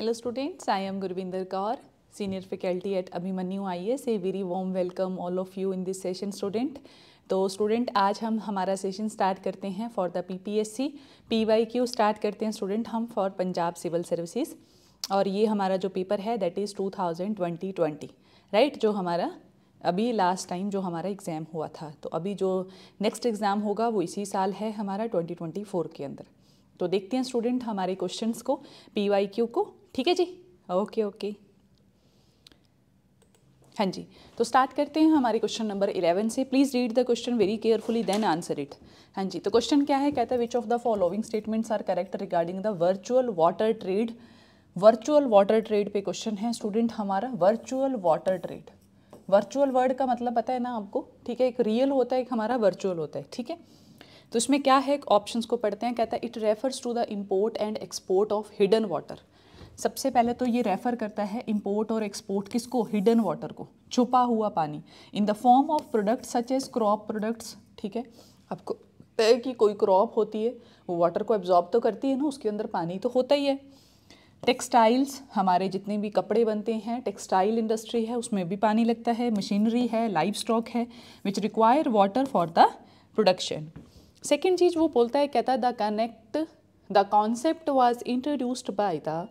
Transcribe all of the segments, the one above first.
Hello students I am Gurvinder Kaur senior faculty at Abhimanyu I S a very warm welcome all of you in this session student तो student आज हम हमारा session start करते हैं for the PPSC PYQ start करते हैं student हम for Punjab civil services और ये हमारा जो पेपर है that is twenty twenty right जो हमारा अभी लास्ट टाइम जो हमारा एग्ज़ाम हुआ था तो अभी जो नेक्स्ट एग्ज़ाम होगा वो इसी साल है हमारा 2024 के अंदर तो देखते हैं स्टूडेंट हमारे क्वेश्चंस को पीवाईक्यू को ठीक है जी ओके ओके हाँ जी तो स्टार्ट करते हैं हमारे क्वेश्चन नंबर इलेवन से please read the question very carefully then answer it हाँ जी तो क्वेश्चन क्या है कहता है which of the following statements are correct regarding the virtual water trade virtual water trade पे क्वेश्चन है स्टूडेंट हमारा virtual water trade virtual word का मतलब पता है ना आपको ठीक है एक रियल होता है एक हमारा वर्चुअल होता है ठीक है तो इसमें क्या है ऑप्शंस को पढ़ते हैं कहता है it refers to the import and export of hidden water सबसे पहले तो ये रेफ़र करता है इम्पोर्ट और एक्सपोर्ट किसको हिडन वाटर को छुपा हुआ पानी in the form of product such as crop products ठीक है आपको तय की कोई क्रॉप होती है वो वाटर को एब्जॉर्ब तो करती है ना उसके अंदर पानी तो होता ही है टेक्सटाइल्स हमारे जितने भी कपड़े बनते हैं टेक्सटाइल इंडस्ट्री है उसमें भी पानी लगता है मशीनरी है लाइफ स्टॉक है which require water for the production second चीज़ वो बोलता है कहता है the connect the concept was introduced by the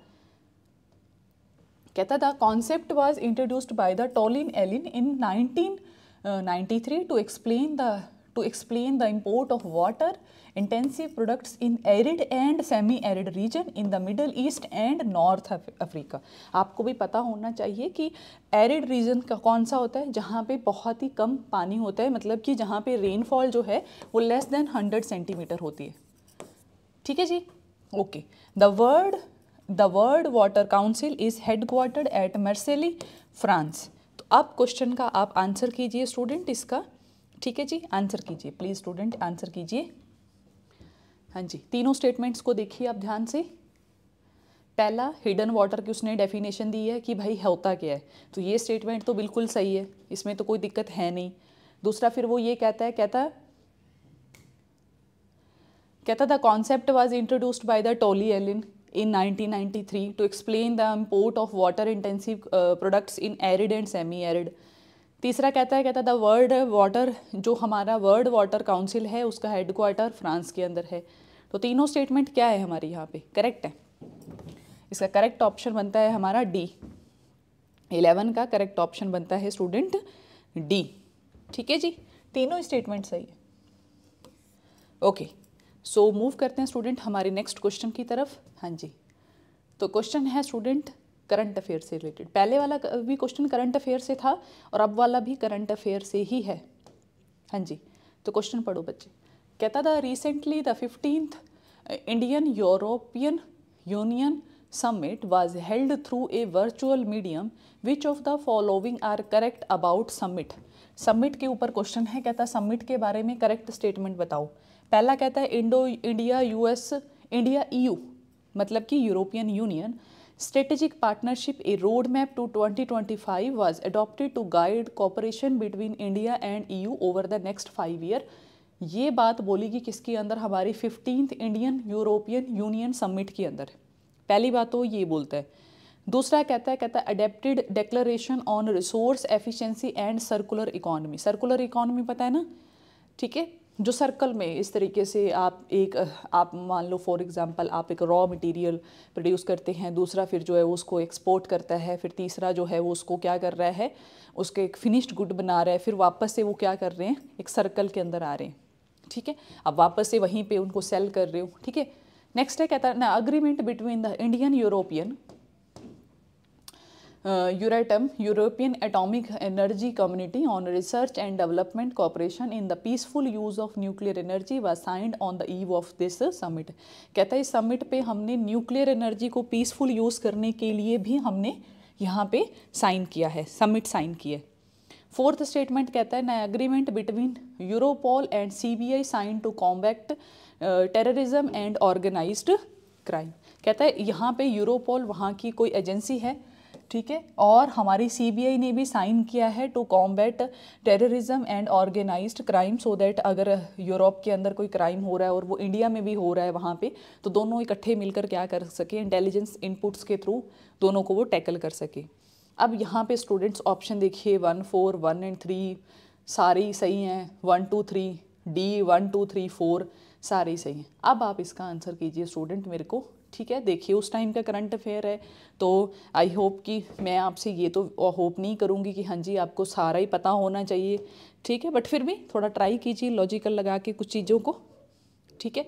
कहता the concept was introduced by the Tony Allan in nineteen three to explain the to explain the import of water intensive products in arid and semi arid region in the middle east and north Africa आपको भी पता होना चाहिए कि arid region का कौन सा होता है जहाँ पे बहुत ही कम पानी होता है मतलब कि जहाँ पे रेनफॉल जो है वो लेस देन हंड्रेड सेंटीमीटर होती है ठीक है जी okay the word the world water council is headquartered at Marseille France तो अब क्वेश्चन का आप आंसर कीजिए स्टूडेंट इसका ठीक है जी आंसर कीजिए प्लीज़ स्टूडेंट आंसर कीजिए हाँ जी तीनों स्टेटमेंट्स को देखिए आप ध्यान से पहला हिडन वाटर की उसने डेफिनेशन दी है कि भाई होता क्या है तो ये स्टेटमेंट तो बिल्कुल सही है इसमें तो कोई दिक्कत है नहीं दूसरा फिर वो ये कहता है कहता कहता the concept was introduced by the Tony Allan in 1993 to explain the import of water intensive uh, products in arid and semi arid तीसरा कहता है कहता है द वर्ल्ड वाटर जो हमारा वर्ल्ड वाटर काउंसिल है उसका हेडक्वार्टर फ्रांस के अंदर है तो तीनों स्टेटमेंट क्या है हमारी यहाँ पे करेक्ट है इसका करेक्ट ऑप्शन बनता है हमारा डी इलेवन का करेक्ट ऑप्शन बनता है स्टूडेंट डी ठीक है जी तीनों स्टेटमेंट सही है okay okay. So so, move करते हैं स्टूडेंट हमारे नेक्स्ट क्वेश्चन की तरफ हाँ जी तो क्वेश्चन है स्टूडेंट करंट अफेयर से रिलेटेड पहले वाला भी क्वेश्चन करंट अफेयर से था और अब वाला भी करंट अफेयर से ही है हाँ जी तो क्वेश्चन पढ़ो बच्चे कहता था recently the fifteenth Indian European union summit was held through a virtual medium which of the following are correct about summit summit के ऊपर क्वेश्चन है कहता समिट के बारे में करेक्ट स्टेटमेंट बताओ पहला कहता है Indo India US India EU मतलब कि European union strategic partnership a road map to 2025 was to guide cooperation between India and E U over the next five year ये बात बोली कि किसके अंदर हमारी fifteenth Indian European union summit के अंदर पहली बात तो ये बोलता है दूसरा कहता है कहता है adopted declaration on resource efficiency and circular economy circular economy पता है ना ठीक है जो सर्कल में इस तरीके से आप एक आप मान लो फॉर एग्ज़ाम्पल आप एक रॉ मटेरियल प्रोड्यूस करते हैं दूसरा फिर जो है वो उसको एक्सपोर्ट करता है फिर तीसरा जो है वो उसको क्या कर रहा है उसके एक फिनिश्ड गुड बना रहा है फिर वापस से वो क्या कर रहे हैं एक सर्कल के अंदर आ रहे हैं ठीक है अब वापस से वहीं पर उनको सेल कर रहे हो ठीक है नेक्स्ट है कहता है ना agreement between the Indian European Euratom European atomic energy community on research and development cooperation in the peaceful use of nuclear energy was signed on the eve of this summit कहता है इस summit पे हमने nuclear energy को peaceful use करने के लिए भी हमने यहाँ पे साइन किया है समिट साइन किए फोर्थ स्टेटमेंट कहता है नया agreement between Europol and C B I sign to combat terrorism and organised crime कहता है यहाँ पे यूरोपॉल वहाँ की कोई एजेंसी है ठीक है और हमारी सीबीआई ने भी साइन किया है to combat terrorism and organised crime so that अगर यूरोप के अंदर कोई क्राइम हो रहा है और वो इंडिया में भी हो रहा है वहाँ पे तो दोनों इकट्ठे मिलकर क्या कर सके इंटेलिजेंस इनपुट्स के थ्रू दोनों को वो टैकल कर सके अब यहाँ पे स्टूडेंट्स ऑप्शन देखिए one four one and three सारे सही हैं one two three D one two three four सारे सही हैं अब आप इसका आंसर कीजिए स्टूडेंट मेरे को ठीक है देखिए उस टाइम का करंट अफेयर है तो आई होप कि मैं आपसे ये तो होप नहीं करूँगी कि हाँ जी आपको सारा ही पता होना चाहिए ठीक है बट फिर भी थोड़ा ट्राई कीजिए लॉजिकल लगा के कुछ चीज़ों को ठीक है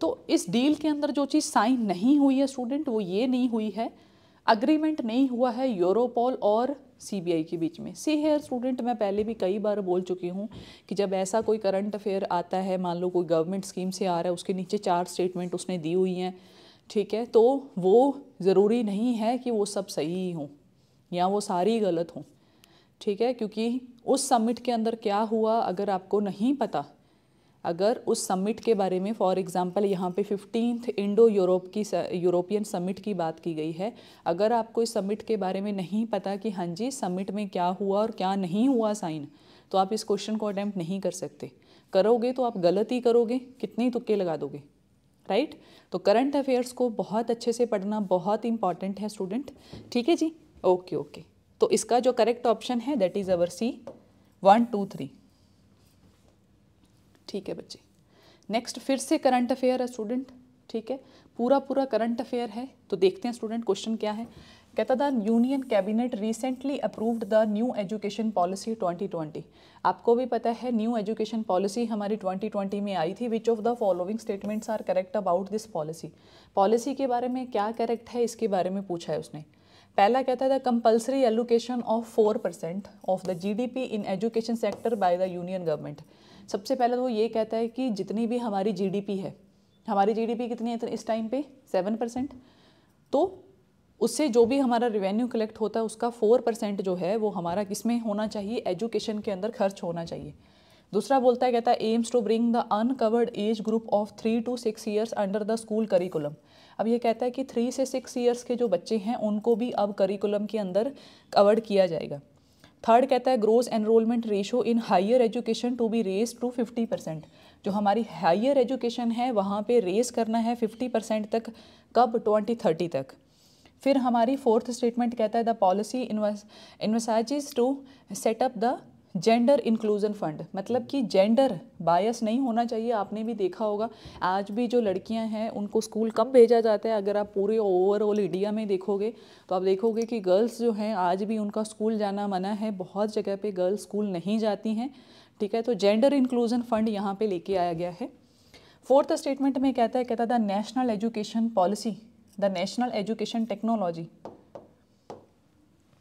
तो इस डील के अंदर जो चीज़ साइन नहीं हुई है स्टूडेंट वो ये नहीं हुई है अग्रीमेंट नहीं हुआ है यूरोपोल और सीबीआई के बीच में सी हेयर स्टूडेंट मैं पहले भी कई बार बोल चुकी हूँ कि जब ऐसा कोई करंट अफेयर आता है मान लो कोई गवर्नमेंट स्कीम से आ रहा है उसके नीचे चार स्टेटमेंट उसने दी हुई हैं ठीक है तो वो ज़रूरी नहीं है कि वो सब सही हों या वो सारी गलत हों ठीक है क्योंकि उस समिट के अंदर क्या हुआ अगर आपको नहीं पता अगर उस समिट के बारे में फॉर एग्ज़ाम्पल यहाँ पे फिफ्टींथ इंडो यूरोप की यूरोपियन समिट की बात की गई है अगर आपको इस समिट के बारे में नहीं पता कि हाँ जी समिट में क्या हुआ और क्या नहीं हुआ साइन तो आप इस क्वेश्चन को अटैम्प्ट नहीं कर सकते करोगे तो आप गलती करोगे कितनी तुक्के लगा दोगे राइट तो करंट अफेयर्स को बहुत अच्छे से पढ़ना बहुत इंपॉर्टेंट है स्टूडेंट ठीक है जी ओके ओके तो इसका जो करेक्ट ऑप्शन है that is our C one two three ठीक है बच्चे नेक्स्ट फिर से करंट अफेयर है स्टूडेंट ठीक है पूरा पूरा करंट अफेयर है तो देखते हैं स्टूडेंट क्वेश्चन क्या है कहता था union cabinet recently approved the new education policy 2020 आपको भी पता है न्यू एजुकेशन पॉलिसी हमारी 2020 में आई थी which of the following statements are correct about this policy policy के बारे में क्या करेक्ट है इसके बारे में पूछा है उसने पहला कहता था compulsory allocation of four percent of the G in education sector by the union government सबसे पहले तो वो ये कहता है कि जितनी भी हमारी जी है हमारी जीडीपी कितनी है इस टाइम पे सेवन परसेंट तो उससे जो भी हमारा रिवेन्यू कलेक्ट होता है उसका फोर परसेंट जो है वो हमारा किसमें होना चाहिए एजुकेशन के अंदर खर्च होना चाहिए दूसरा बोलता है कहता है aims to bring the uncovered age group of three to six years under the school curriculum अब ये कहता है कि थ्री से सिक्स ईयर्स के जो बच्चे हैं उनको भी अब करिकुलम के अंदर कवर्ड किया जाएगा थर्ड कहता है gross enrolment ratio in higher education to be raise to fifty percent जो हमारी हायर एजुकेशन है वहाँ पे रेस करना है 50 परसेंट तक कब 2030 तक फिर हमारी फोर्थ स्टेटमेंट कहता है the policy envisages to set up the gender inclusion fund मतलब कि जेंडर बायस नहीं होना चाहिए आपने भी देखा होगा आज भी जो लड़कियां हैं उनको स्कूल कम भेजा जाता है अगर आप पूरे ओवरऑल इंडिया में देखोगे तो आप देखोगे कि गर्ल्स जो हैं आज भी उनका स्कूल जाना मना है बहुत जगह पे गर्ल्स स्कूल नहीं जाती हैं ठीक है तो जेंडर इंक्लूजन फंड यहाँ पे लेके आया गया है फोर्थ स्टेटमेंट में कहता है कहता है the national education policy the national education technology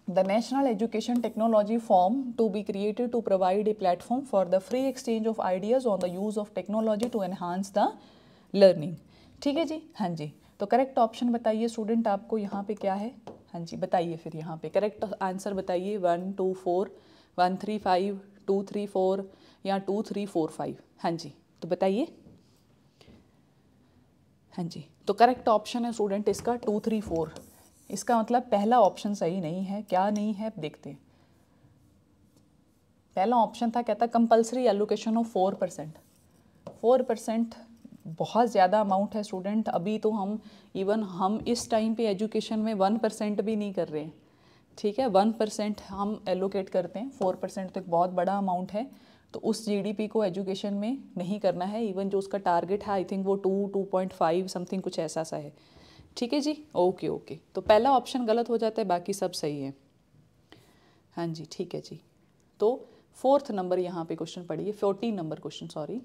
the national education technology forum to be created to provide a platform for the free exchange of ideas on the use of technology to enhance the learning ठीक है जी हाँ जी तो correct option बताइए student आपको यहाँ पे क्या है हाँ जी बताइए फिर यहाँ पे करेक्ट आंसर बताइए one two four one three five two three four या टू थ्री फोर फाइव हाँ जी तो बताइए हाँ जी तो करेक्ट ऑप्शन है स्टूडेंट इसका टू थ्री फोर इसका मतलब पहला ऑप्शन सही नहीं है क्या नहीं है देखते हैं पहला ऑप्शन था कहता compulsory allocation of four percent four percent बहुत ज़्यादा अमाउंट है स्टूडेंट अभी तो हम इवन हम इस टाइम पे एजुकेशन में वन परसेंट भी नहीं कर रहे हैं ठीक है वन परसेंट हम एलोकेट करते हैं फोर परसेंट तो एक बहुत बड़ा अमाउंट है तो उस जीडीपी को एजुकेशन में नहीं करना है इवन जो उसका टारगेट है आई थिंक वो two two point five something कुछ ऐसा सा है ठीक है जी ओके ओके तो पहला ऑप्शन गलत हो जाता है बाकी सब सही है हाँ जी ठीक है जी तो फोर्थ नंबर यहाँ पे क्वेश्चन पढ़िए फोर्टीन नंबर क्वेश्चन सॉरी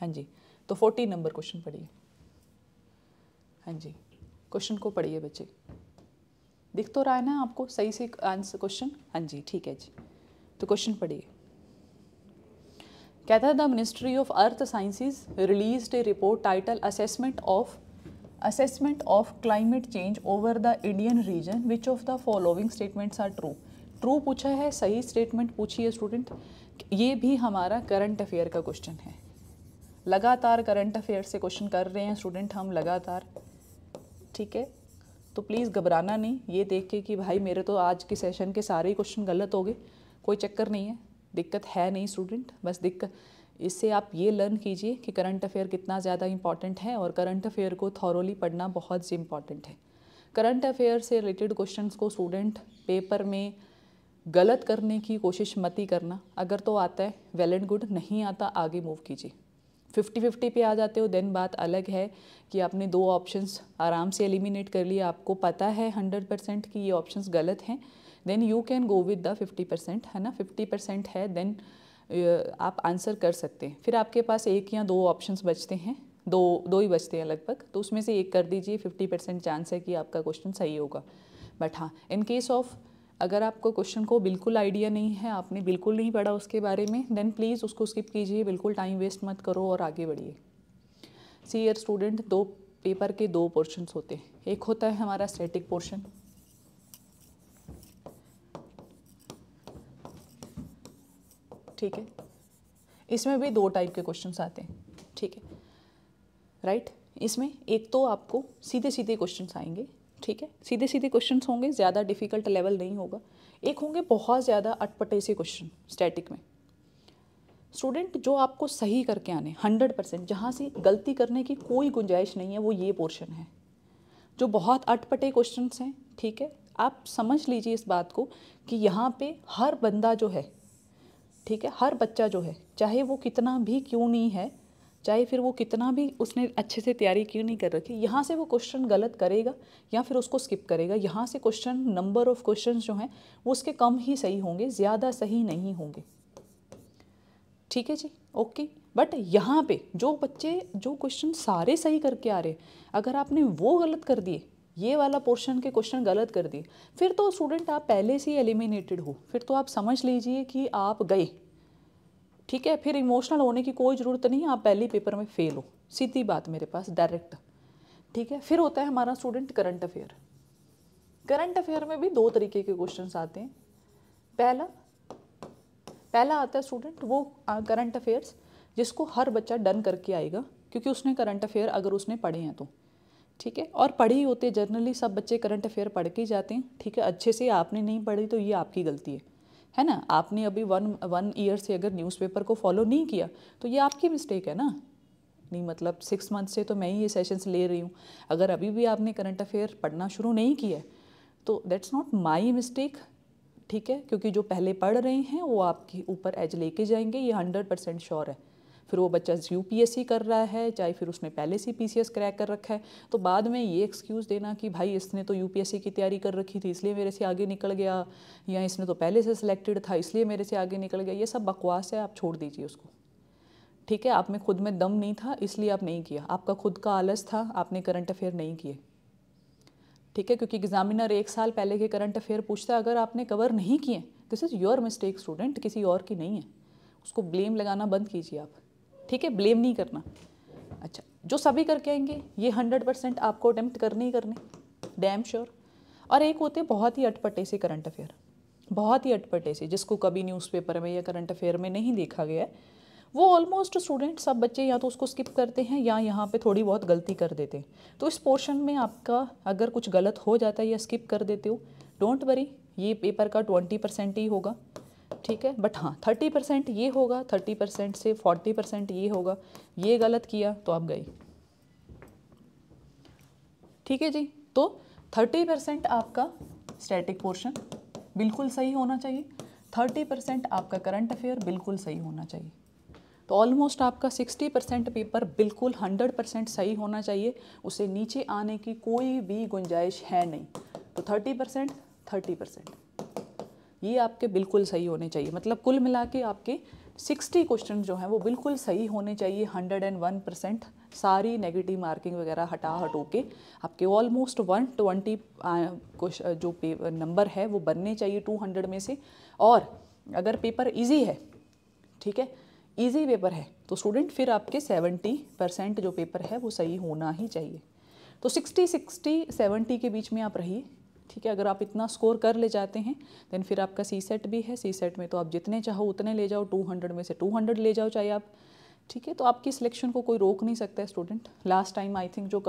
हाँ जी तो फोर्टीन नंबर क्वेश्चन पढ़िए हाँ जी क्वेश्चन को पढ़िए बच्चे दिख तो रहा है ना आपको सही से आंसर क्वेश्चन हाँ जी ठीक है जी तो क्वेश्चन पढ़िए कहता है the ministry of earth sciences release a report title assessment of assessment of climate change over the Indian region which of the following statements are true true पूछा है सही स्टेटमेंट पूछिए स्टूडेंट ये भी हमारा करंट अफेयर का question है लगातार करंट अफेयर से क्वेश्चन कर रहे हैं स्टूडेंट हम लगातार ठीक है तो प्लीज़ घबराना नहीं ये देख के कि भाई मेरे तो आज के सेशन के सारे ही क्वेश्चन गलत हो गए कोई चक्कर नहीं है दिक्कत है नहीं स्टूडेंट बस दिक्कत इससे आप ये लर्न कीजिए कि करंट अफेयर कितना ज़्यादा इंपॉर्टेंट है और करंट अफेयर को थॉरोली पढ़ना बहुत इम्पॉर्टेंट है करंट अफेयर से रिलेटेड क्वेश्चन को स्टूडेंट पेपर में गलत करने की कोशिश मत ही करना अगर तो आता है वेल एंड गुड नहीं आता आगे मूव कीजिए फिफ्टी फिफ्टी पे आ जाते हो देन बात अलग है कि आपने दो ऑप्शंस आराम से एलिमिनेट कर लिए आपको पता है हंड्रेड परसेंट कि ये ऑप्शंस गलत हैं then you can go with the fifty percent है ना फिफ्टी परसेंट है देन आप आंसर कर सकते हैं फिर आपके पास एक या दो ऑप्शंस बचते हैं दो दो ही बचते हैं लगभग तो उसमें से एक कर दीजिए फिफ्टी परसेंट चांस है कि आपका क्वेश्चन सही होगा बट हाँ इन केस ऑफ अगर आपको क्वेश्चन को बिल्कुल आइडिया नहीं है आपने बिल्कुल नहीं पढ़ा उसके बारे में देन प्लीज़ उसको स्किप कीजिए बिल्कुल टाइम वेस्ट मत करो और आगे बढ़िए सी ईयर स्टूडेंट दो पेपर के दो पोर्शंस होते हैं एक होता है हमारा स्टैटिक पोर्शन ठीक है इसमें भी दो टाइप के क्वेश्चन आते हैं ठीक है राइट इसमें एक तो आपको सीधे सीधे क्वेश्चन आएंगे ठीक है सीधे सीधे क्वेश्चन होंगे ज़्यादा डिफिकल्ट लेवल नहीं होगा एक होंगे बहुत ज़्यादा अटपटे से क्वेश्चन स्टैटिक में स्टूडेंट जो आपको सही करके आने हंड्रेड परसेंट जहाँ से गलती करने की कोई गुंजाइश नहीं है वो ये पोर्शन है जो बहुत अटपटे क्वेश्चन हैं ठीक है आप समझ लीजिए इस बात को कि यहाँ पे हर बंदा जो है ठीक है हर बच्चा जो है चाहे वो कितना भी क्यों नहीं है चाहे फिर वो कितना भी उसने अच्छे से तैयारी क्यों नहीं कर रखी यहाँ से वो क्वेश्चन गलत करेगा या फिर उसको स्किप करेगा यहाँ से क्वेश्चन नंबर ऑफ क्वेश्चन जो हैं वो उसके कम ही सही होंगे ज़्यादा सही नहीं होंगे ठीक है जी ओके बट यहाँ पे जो बच्चे जो क्वेश्चन सारे सही करके आ रहे अगर आपने वो गलत कर दिए ये वाला पोर्शन के क्वेश्चन गलत कर दिए फिर तो स्टूडेंट आप पहले से ही एलिमिनेटेड हो फिर तो आप समझ लीजिए कि आप गए ठीक है फिर इमोशनल होने की कोई ज़रूरत नहीं आप पहले पेपर में फेल हो सीधी बात मेरे पास डायरेक्ट ठीक है फिर होता है हमारा student current affair current affair में भी दो तरीके के क्वेश्चन आते हैं पहला पहला आता है स्टूडेंट वो करंट अफेयर्स जिसको हर बच्चा डन करके आएगा क्योंकि उसने करंट अफेयर अगर उसने पढ़े हैं तो ठीक है और पढ़े ही होते जनरली सब बच्चे करंट अफेयर पढ़ के ही जाते हैं ठीक है अच्छे से आपने नहीं पढ़ी तो ये आपकी गलती है है ना आपने अभी वन वन ईयर से अगर न्यूज़पेपर को फॉलो नहीं किया तो ये आपकी मिस्टेक है ना नहीं मतलब सिक्स मंथ से तो मैं ही ये सेशंस ले रही हूँ अगर अभी भी आपने करंट अफेयर पढ़ना शुरू नहीं किया तो दैट्स नॉट माई मिस्टेक ठीक है क्योंकि जो पहले पढ़ रहे हैं वो आपके ऊपर एज लेके जाएंगे ये हंड्रेड परसेंट श्योर है फिर वो बच्चा यू कर रहा है चाहे फिर उसने पहले से पी क्रैक कर रखा है तो बाद में ये एक्सक्यूज़ देना कि भाई इसने तो यू की तैयारी कर रखी थी इसलिए मेरे से आगे निकल गया या इसने तो पहले से सिलेक्टेड था इसलिए मेरे से आगे निकल गया ये सब बकवास है आप छोड़ दीजिए उसको ठीक है आप में खुद में दम नहीं था इसलिए आप नहीं किया आपका खुद का आलस था आपने करंट अफेयर नहीं किए ठीक है क्योंकि एग्जामिनर एक साल पहले के करंट अफेयर पूछता है अगर आपने कवर नहीं किए this is your mistake student किसी और की नहीं है उसको ब्लेम लगाना बंद कीजिए आप ठीक है ब्लेम नहीं करना अच्छा जो सभी करके आएंगे ये हंड्रेड परसेंट आपको अटैम्प्ट करने ही करने डैम श्योर और एक होते हैं बहुत ही अटपटे से करंट अफेयर बहुत ही अटपटे से जिसको कभी न्यूज़पेपर में या करंट अफेयर में नहीं देखा गया है वो ऑलमोस्ट स्टूडेंट सब बच्चे या तो उसको स्किप करते हैं या यहाँ पे थोड़ी बहुत गलती कर देते हैं तो इस पोर्शन में आपका अगर कुछ गलत हो जाता है या स्किप कर देते हो डोंट वरी ये पेपर का ट्वेंटी परसेंट ही होगा ठीक है बट हाँ थर्टी परसेंट ये होगा थर्टी परसेंट से फोर्टी परसेंट ये होगा ये गलत किया तो आप गई ठीक है जी तो थर्टी परसेंट आपका स्टैटिक पोर्शन बिल्कुल सही होना चाहिए थर्टी परसेंट आपका करंट अफेयर बिल्कुल सही होना चाहिए तो ऑलमोस्ट आपका सिक्सटी परसेंट पेपर बिल्कुल हंड्रेड परसेंट सही होना चाहिए उसे नीचे आने की कोई भी गुंजाइश है नहीं तो थर्टी परसेंट थर्टी परसेंट ये आपके बिल्कुल सही होने चाहिए मतलब कुल मिला के आपके 60 क्वेश्चन जो हैं वो बिल्कुल सही होने चाहिए 101 परसेंट सारी नेगेटिव मार्किंग वगैरह हटा हटो के आपके ऑलमोस्ट 120 जो नंबर है वो बनने चाहिए 200 में से और अगर पेपर इजी है ठीक है इजी पेपर है तो स्टूडेंट फिर आपके 70 परसेंट जो पेपर है वो सही होना ही चाहिए तो 60 60 70 के बीच में आप रहिए ठीक है अगर आप इतना स्कोर कर ले जाते हैं दैन फिर आपका सी सेट भी है सी सेट में तो आप जितने चाहो उतने ले जाओ 200 में से 200 ले जाओ चाहे आप ठीक है तो आपकी सिलेक्शन को कोई रोक नहीं सकता है student last time I think जो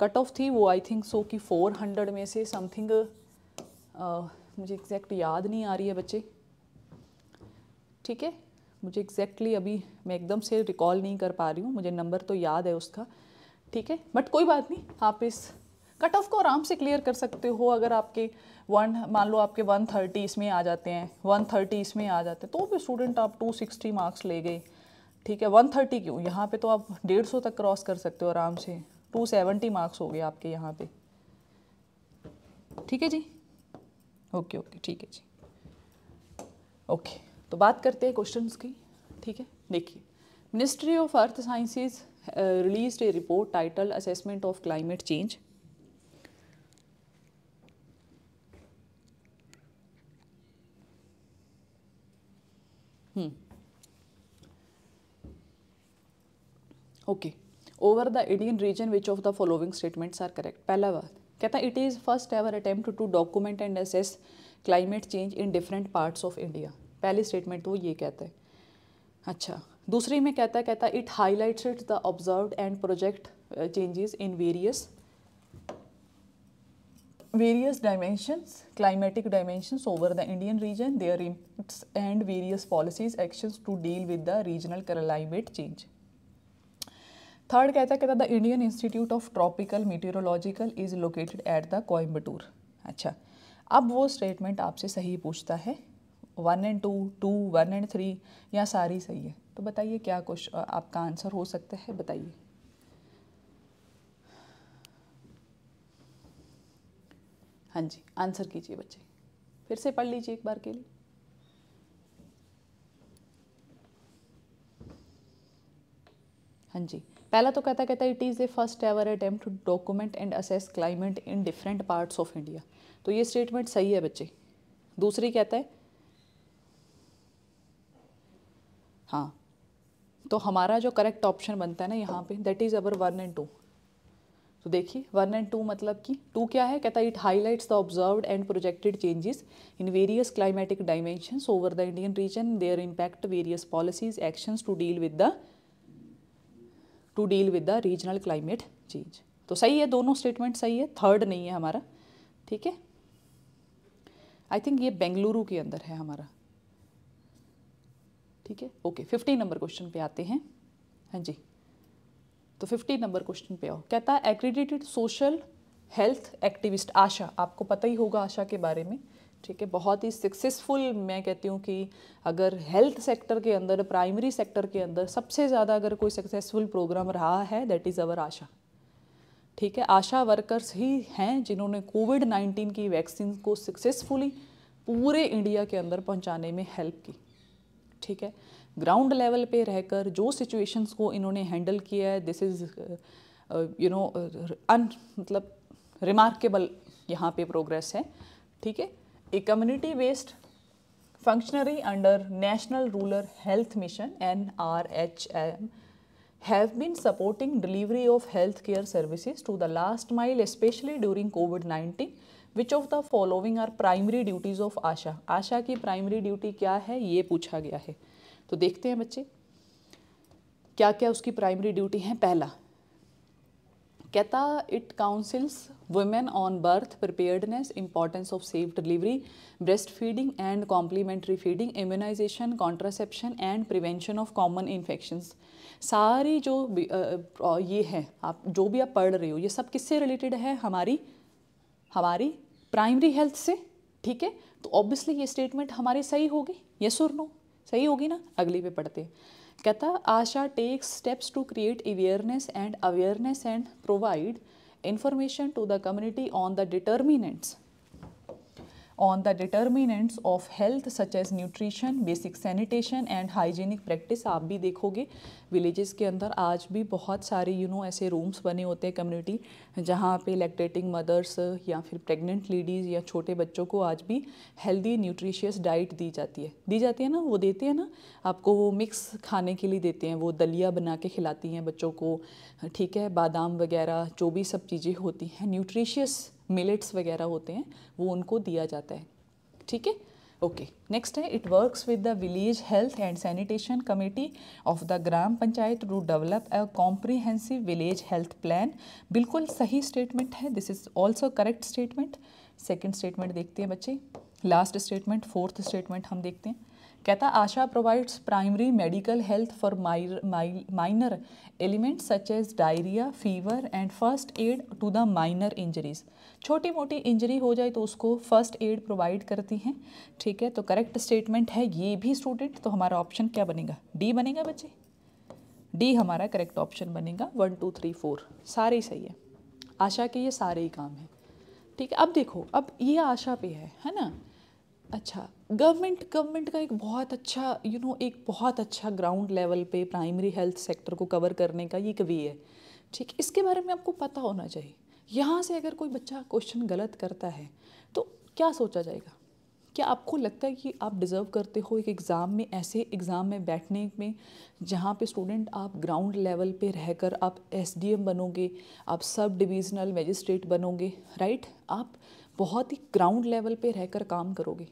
कट ऑफ थी वो आई थिंक सो कि 400 में से समथिंग मुझे एग्जैक्ट याद नहीं आ रही है बच्चे ठीक है मुझे एग्जैक्टली अभी मैं एकदम से रिकॉल नहीं कर पा रही हूँ मुझे नंबर तो याद है उसका ठीक है बट कोई बात नहीं आप इस कट ऑफ को आराम से क्लियर कर सकते हो अगर आपके वन मान लो आपके वन थर्टी इसमें आ जाते हैं वन थर्टी इसमें आ जाते हैं तो भी स्टूडेंट आप टू सिक्सटी मार्क्स ले गए ठीक है वन थर्टी क्यों यहाँ पे तो आप डेढ़ सौ तक क्रॉस कर सकते हो आराम से टू सेवेंटी मार्क्स हो गए आपके यहाँ पे ठीक है जी ओके ओके ठीक है जी ओके तो बात करते हैं क्वेश्चन की ठीक है देखिए ministry of earth sciences release a report title assessment of climate change okay over the Indian region which of the following statements are correct पहला बात कहता है it is first ever attempt to document and assess climate change in different parts of India पहली statement तो ये कहता है अच्छा दूसरी में कहता है कहता it highlights the observe and project changes in various various dimensions, climatic dimensions over the Indian region, their impacts and various policies, actions to deal with the regional climate change. Third कहता कहता the Indian Institute of Tropical Meteorological is located at the Coimbatore. acha अच्छा अब वो statement आपसे सही पूछता है one and two two one and three यहाँ सारी सही है तो बताइए क्या कुछ आपका आंसर हो सकता है बताइए हाँ जी आंसर कीजिए बच्चे फिर से पढ़ लीजिए एक बार के लिए हाँ जी पहला तो कहता कहता it is a first ever attempt to document and assess climate in different parts of India तो ये स्टेटमेंट सही है बच्चे दूसरी कहता है हाँ तो हमारा जो करेक्ट ऑप्शन बनता है ना यहाँ पे that is our one and two तो देखिए वन एंड टू मतलब कि टू क्या है कहता है it highlights the observed and projected changes in various climatic dimensions over the Indian region their impact various policies actions to deal with the to deal with the regional climate change तो सही है दोनों statement सही है third नहीं है हमारा ठीक है आई थिंक ये बेंगलुरु के अंदर है हमारा ठीक है ओके फिफ्टीन नंबर क्वेश्चन पे आते हैं हाँ जी तो 50 नंबर क्वेश्चन पे आओ कहता है accredited social health activist ASHA आपको पता ही होगा आशा के बारे में ठीक है बहुत ही सक्सेसफुल मैं कहती हूँ कि अगर हेल्थ सेक्टर के अंदर प्राइमरी सेक्टर के अंदर सबसे ज़्यादा अगर कोई सक्सेसफुल प्रोग्राम रहा है दैट इज़ अवर आशा ठीक है आशा वर्कर्स ही हैं जिन्होंने कोविड नाइन्टीन की वैक्सीन को सक्सेसफुली पूरे इंडिया के अंदर पहुँचाने में हेल्प की ठीक है ग्राउंड लेवल पे रहकर जो सिचुएशंस को इन्होंने हैंडल किया है दिस इज़ यू नो अन मतलब रिमार्केबल यहाँ पे प्रोग्रेस है ठीक है a community based functionary under national rural health mission N R H M have been supporting delivery of healthcare services to the last mile especially during COVID-19 which of the following are primary duties of ASHA ASHA की primary duty क्या है ये पूछा गया है तो देखते हैं बच्चे क्या क्या उसकी प्राइमरी ड्यूटी है पहला कहता it counsels women on birth preparedness importance of safe delivery breast feeding and complementary feeding immunisation contraception and prevention of common infection सारी जो ये है आप जो भी आप पढ़ रहे हो ये सब किससे रिलेटेड है हमारी हमारी प्राइमरी हेल्थ से ठीक है तो ऑब्वियसली ये स्टेटमेंट हमारी सही होगी ये सुर नो सही होगी ना अगली पे पढ़ते कहता ASHA takes steps to create awareness and awareness and provide information to the community on the determinants on the determinants of health such as nutrition, basic sanitation and hygienic practice आप भी देखोगे villages के अंदर आज भी बहुत सारे you know ऐसे rooms बने होते हैं community जहाँ पे lactating mothers या फिर pregnant ladies या छोटे बच्चों को आज भी healthy nutritious diet दी जाती है दी जाती है ना वो देते हैं ना आपको वो mix खाने के लिए देते हैं वो दलिया बना के खिलाती हैं बच्चों को ठीक है बादाम वगैरह जो भी सब चीज़ें होती हैं न्यूट्रिशियस मिलेट्स वगैरह होते हैं वो उनको दिया जाता है ठीक है ओके नेक्स्ट है it works with the village health and sanitation committee of the Gram Panchayat to develop a comprehensive village health plan बिल्कुल सही स्टेटमेंट है this is also correct statement second statement देखते हैं बच्चे लास्ट स्टेटमेंट फोर्थ स्टेटमेंट हम देखते हैं कहता ASHA provides primary medical health for minor elements such as diarrhoea fever and first aid to the minor injuries छोटी मोटी इंजरी हो जाए तो उसको फर्स्ट एड प्रोवाइड करती हैं ठीक है तो करेक्ट स्टेटमेंट है ये भी स्टूडेंट तो हमारा ऑप्शन क्या बनेगा डी बनेगा बच्चे डी हमारा करेक्ट ऑप्शन बनेगा वन टू थ्री फोर सारे ही सही है आशा के ये सारे ही काम हैं ठीक है अब देखो अब ये आशा पे है है ना अच्छा गवर्नमेंट गवर्नमेंट का एक बहुत अच्छा यू you नो know, एक बहुत अच्छा ग्राउंड लेवल पे प्राइमरी हेल्थ सेक्टर को कवर करने का ये कभी है ठीक इसके बारे में आपको पता होना चाहिए यहाँ से अगर कोई बच्चा क्वेश्चन गलत करता है तो क्या सोचा जाएगा क्या आपको लगता है कि आप डिज़र्व करते हो एक एग्ज़ाम में ऐसे एग्ज़ाम में बैठने में जहाँ पे स्टूडेंट आप ग्राउंड लेवल पे रहकर आप एसडीएम बनोगे आप सब डिविज़नल मजिस्ट्रेट बनोगे राइट आप बहुत ही ग्राउंड लेवल पे रहकर काम करोगे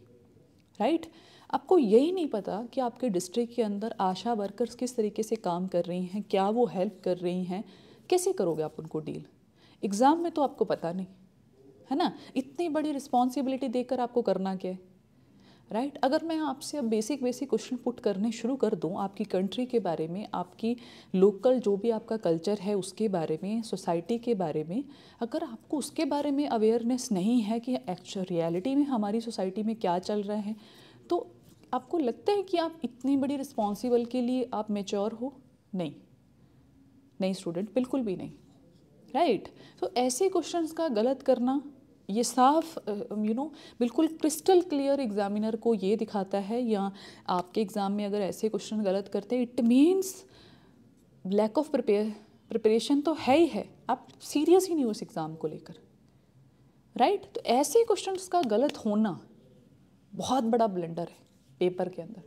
राइट आपको यही नहीं पता कि आपके डिस्ट्रिक्ट के अंदर आशा वर्कर्स किस तरीके से काम कर रही हैं क्या वो हेल्प कर रही हैं कैसे करोगे आप उनको डील एग्ज़ाम में तो आपको पता नहीं है ना इतनी बड़ी रिस्पॉन्सिबिलिटी देकर आपको करना क्या है राइट right? अगर मैं आपसे अब बेसिक बेसिक क्वेश्चन पुट करने शुरू कर दूं आपकी कंट्री के बारे में आपकी लोकल जो भी आपका कल्चर है उसके बारे में सोसाइटी के बारे में अगर आपको उसके बारे में अवेयरनेस नहीं है कि एक्चुअल रियलिटी में हमारी सोसाइटी में क्या चल रहा है तो आपको लगता है कि आप इतनी बड़ी रिस्पॉन्सिबल के लिए आप मेच्योर हो नहीं नहीं स्टूडेंट बिल्कुल भी नहीं राइट right? तो so, ऐसे क्वेश्चन का गलत करना ये साफ यू नो बिल्कुल क्रिस्टल क्लियर एग्जामिनर को ये दिखाता है या आपके एग्ज़ाम में अगर ऐसे क्वेश्चन गलत करते हैं it means lack of prepare preparation तो है ही है आप सीरियस ही नहीं हो उस एग्ज़ाम को लेकर राइट right? तो ऐसे क्वेश्चन का गलत होना बहुत बड़ा ब्लेंडर है पेपर के अंदर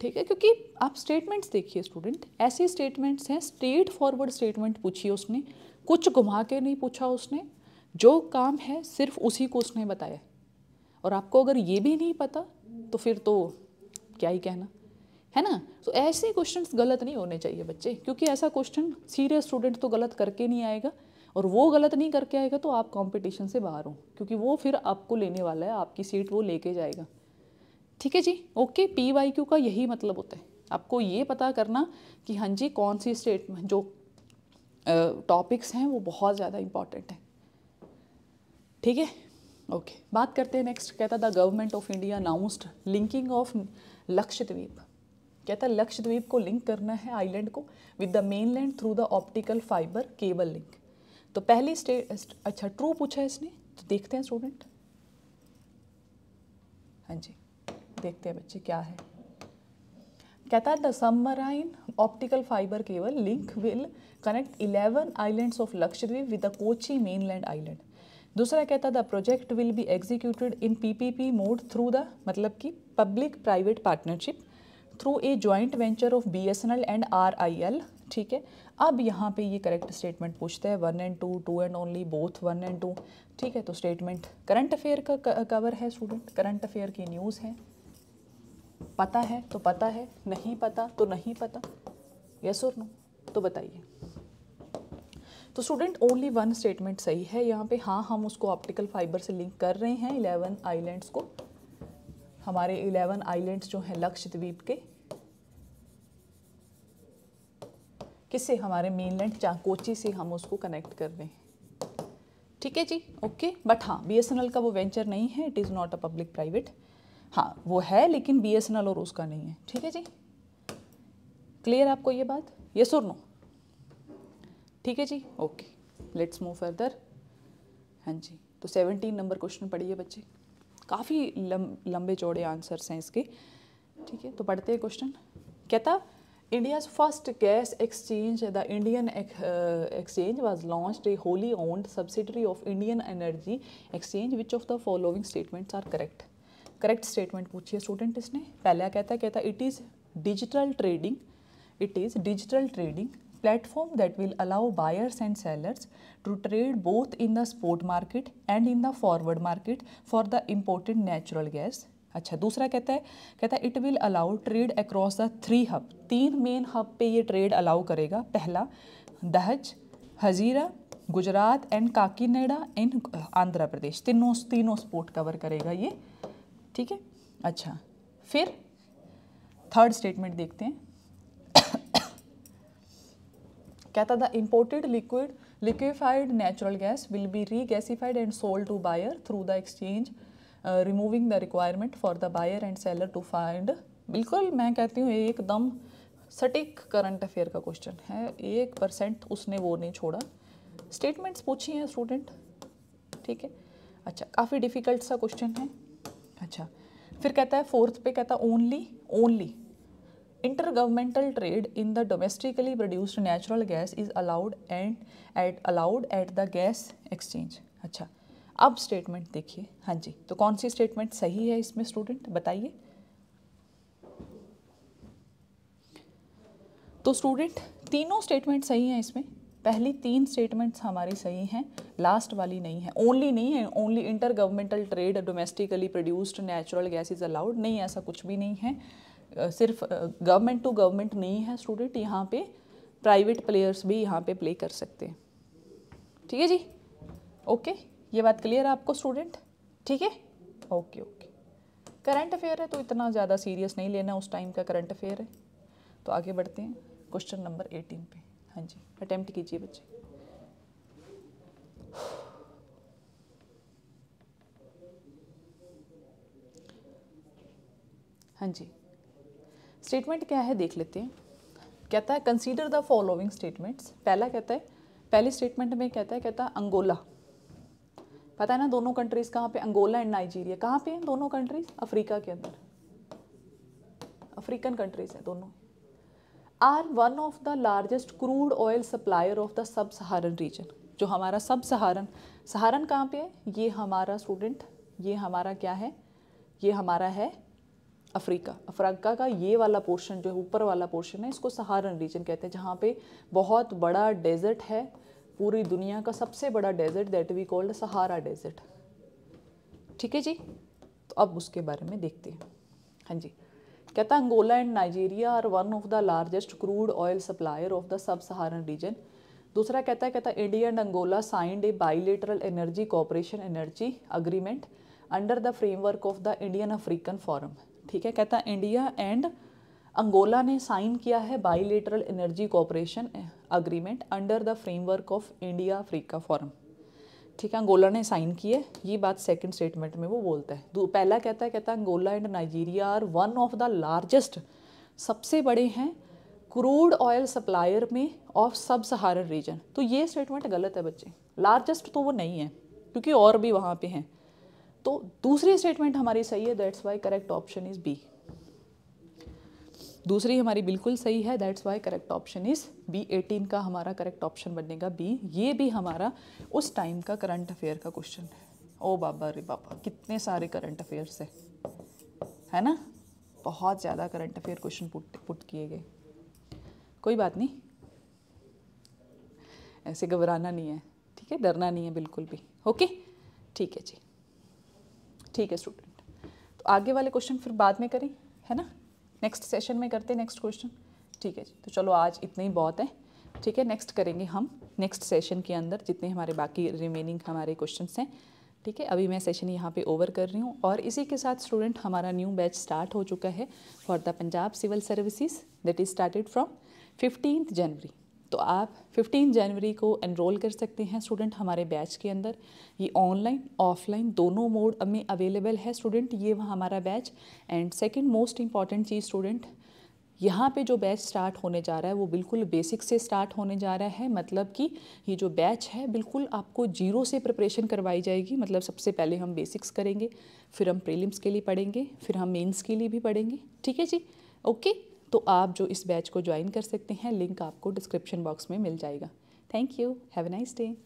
ठीक है क्योंकि आप स्टेटमेंट्स देखिए स्टूडेंट ऐसे स्टेटमेंट्स हैं स्ट्रेट फॉरवर्ड स्टेटमेंट पूछिए उसने कुछ घुमा के नहीं पूछा उसने जो काम है सिर्फ उसी को उसने बताया और आपको अगर ये भी नहीं पता तो फिर तो क्या ही कहना है ना तो ऐसे क्वेश्चन गलत नहीं होने चाहिए बच्चे क्योंकि ऐसा क्वेश्चन सीरियस स्टूडेंट तो गलत करके नहीं आएगा और वो गलत नहीं करके आएगा तो आप कंपटीशन से बाहर हो क्योंकि वो फिर आपको लेने वाला है आपकी सीट वो लेके जाएगा ठीक है जी ओके पी वाई क्यू का यही मतलब होता है आपको ये पता करना कि हाँ जी कौन सी स्टेट जो टॉपिक्स हैं वो बहुत ज़्यादा इंपॉर्टेंट है ठीक है ओके बात करते हैं नेक्स्ट कहता the government of India announced linking of Lakshadweep कहता लक्षद्वीप को लिंक करना है आइलैंड को with the mainland through the optical fibre cable link तो पहली स्टेट अच्छा ट्रू पूछा है इसने तो देखते हैं स्टूडेंट हाँ जी देखते हैं बच्चे क्या है कहता है the submarine optical fibre cable link will connect 11 islands of Lakshadweep with the Kochi mainland island दूसरा कहता the project will be executed in PPP mode through the मतलब कि public private partnership through a joint venture of B S N L and R I L ठीक है अब यहाँ पे ये करेक्ट स्टेटमेंट पूछते हैं one and two two and only both one and two ठीक है तो स्टेटमेंट करंट अफेयर का कवर है स्टूडेंट करंट अफेयर की न्यूज़ है पता है तो पता है नहीं पता तो नहीं पता यस और नो तो बताइए तो स्टूडेंट ओनली वन स्टेटमेंट सही है यहाँ पे हाँ हम उसको ऑप्टिकल फाइबर से लिंक कर रहे हैं इलेवन आइलैंड्स को हमारे इलेवन आइलैंड्स जो हैं लक्षद्वीप के किससे हमारे मेनलैंड कोची से हम उसको कनेक्ट कर रहे हैं ठीक है जी ओके बट हाँ बी का वो वेंचर नहीं है it is not a public private हाँ वो है लेकिन बी और उसका नहीं है ठीक है जी क्लियर आपको ये बात ये सुनो ठीक है जी ओके लेट्स मूव फर्दर हाँ जी तो सेवनटीन नंबर क्वेश्चन पढ़िए बच्चे काफ़ी लम, लंबे चौड़े आंसर्स हैं इसके ठीक है तो पढ़ते हैं क्वेश्चन कहता India first gas exchange the Indian exchange was launch a wholly owned subsidiary of Indian energy exchange which of the following statements are correct correct statement पूछिए स्टूडेंट इसने पहला कहता है कहता it is digital trading it is digital trading platform that will allow buyers and sellers to trade both in the spot market and in the forward market for the imported natural gas अच्छा दूसरा कहता है कहता है it will allow trade across the three hub तीन main hub पे ये trade allow करेगा पहला दहज हजीरा गुजरात एंड काकीनेडा इन आंध्र प्रदेश तीनों तीनों स्पोर्ट कवर करेगा ये ठीक है अच्छा फिर थर्ड स्टेटमेंट देखते हैं कहता the imported liquid liquefied natural gas will be re regasified and sold to buyer through the exchange removing the requirement for the buyer and seller to find बिल्कुल मैं कहती हूँ एकदम सटीक करंट अफेयर का क्वेश्चन है एक परसेंट उसने वो नहीं छोड़ा स्टेटमेंट्स पूछी हैं स्टूडेंट ठीक है अच्छा काफ़ी डिफिकल्ट सा क्वेश्चन है अच्छा फिर कहता है फोर्थ पे कहता है only only intergovernmental trade in the domestically produced natural gas is allowed and at allowed at the gas exchange अच्छा अब स्टेटमेंट देखिए हाँ जी तो कौन सी स्टेटमेंट सही है इसमें स्टूडेंट बताइए तो स्टूडेंट तीनों स्टेटमेंट सही हैं इसमें पहली तीन स्टेटमेंट्स हमारी सही हैं लास्ट वाली नहीं है ओनली नहीं है only intergovernmental trade domestically produced natural gas is allowed नहीं ऐसा कुछ भी नहीं है सिर्फ गवर्नमेंट टू गवर्नमेंट नहीं है स्टूडेंट यहाँ पे प्राइवेट प्लेयर्स भी यहाँ पे प्ले कर सकते हैं ठीक है जी ओके ये बात क्लियर है आपको स्टूडेंट ठीक है ओके ओके करंट अफेयर है तो इतना ज़्यादा सीरियस नहीं लेना उस टाइम का करंट अफेयर है तो आगे बढ़ते हैं क्वेश्चन नंबर एटीन पे हाँ जी अटैम्प्ट कीजिए बच्चे हाँ जी स्टेटमेंट क्या है देख लेते हैं कहता है कंसीडर द फॉलोइंग स्टेटमेंट्स पहला कहता है पहली स्टेटमेंट में कहता है कहता है अंगोला पता है ना दोनों कंट्रीज़ कहाँ पे अंगोला एंड नाइजीरिया कहाँ पे हैं दोनों कंट्रीज़ अफ्रीका के अंदर अफ्रीकन कंट्रीज़ हैं दोनों are one of the largest crude oil supplier of the sub Saharan reason जो हमारा सब सहारन सहारन कहाँ पे है ये हमारा स्टूडेंट ये हमारा क्या है ये हमारा है अफ्रीका अफ्रीका का ये वाला पोर्शन जो है ऊपर वाला पोर्शन है इसको सहारन रीजन कहते हैं जहाँ पे बहुत बड़ा डेजर्ट है पूरी दुनिया का सबसे बड़ा desert that we called Sahara desert ठीक है जी तो अब उसके बारे में देखते हैं हाँ जी कहता Angola and Nigeria are one of the largest crude oil supplier of the sub Saharan region दूसरा कहता है कहता India and Angola signed a bilateral energy cooperation energy agreement under the framework of the Indian African forum ठीक है कहता India and Angola ने sign किया है bilateral energy cooperation agreement under the framework of India Africa forum ठीक है Angola ने sign है ये बात सेकंड स्टेटमेंट में वो बोलता है पहला कहता है कहता है Angola and Nigeria are one of the largest सबसे बड़े हैं क्रूड ऑयल सप्लायर में ऑफ सब सहारन रीजन तो ये स्टेटमेंट गलत है बच्चे लार्जेस्ट तो वो नहीं है क्योंकि और भी वहाँ पर हैं तो दूसरी स्टेटमेंट हमारी सही है that's why correct option is B दूसरी हमारी बिल्कुल सही है that's why correct option is B eighteen का हमारा करेक्ट ऑप्शन बनेगा बी ये भी हमारा उस टाइम का करंट अफेयर का क्वेश्चन है ओ बाबा रे बाबा कितने सारे करंट अफेयर्स है है ना बहुत ज़्यादा current affair question put put किए गए कोई बात नहीं ऐसे घबराना नहीं है ठीक है डरना नहीं है बिल्कुल भी ओके ठीक है जी ठीक है स्टूडेंट तो आगे वाले क्वेश्चन फिर बाद में करें है ना नेक्स्ट सेशन में करते हैं नेक्स्ट क्वेश्चन ठीक है जी तो चलो आज इतने ही बहुत है ठीक है नेक्स्ट करेंगे हम नेक्स्ट सेशन के अंदर जितने हमारे बाकी रिमेनिंग हमारे क्वेश्चन हैं ठीक है अभी मैं सेशन यहाँ पे ओवर कर रही हूँ और इसी के साथ स्टूडेंट हमारा न्यू बैच स्टार्ट हो चुका है for the Punjab civil services that is started from fifteen January तो आप 15 जनवरी को एनरोल कर सकते हैं स्टूडेंट हमारे बैच के अंदर ये ऑनलाइन ऑफलाइन दोनों मोड में अवेलेबल है स्टूडेंट ये वहाँ हमारा batch and second most important चीज़ स्टूडेंट यहाँ पे जो बैच स्टार्ट होने जा रहा है वो बिल्कुल बेसिक से स्टार्ट होने जा रहा है मतलब कि ये जो बैच है बिल्कुल आपको जीरो से प्रिपरेशन करवाई जाएगी मतलब सबसे पहले हम बेसिक्स करेंगे फिर हम प्रीलिम्स के लिए पढ़ेंगे फिर हम मेंस के लिए भी पढ़ेंगे ठीक है जी ओके तो आप जो इस बैच को ज्वाइन कर सकते हैं लिंक आपको डिस्क्रिप्शन बॉक्स में मिल जाएगा thank you have a nice day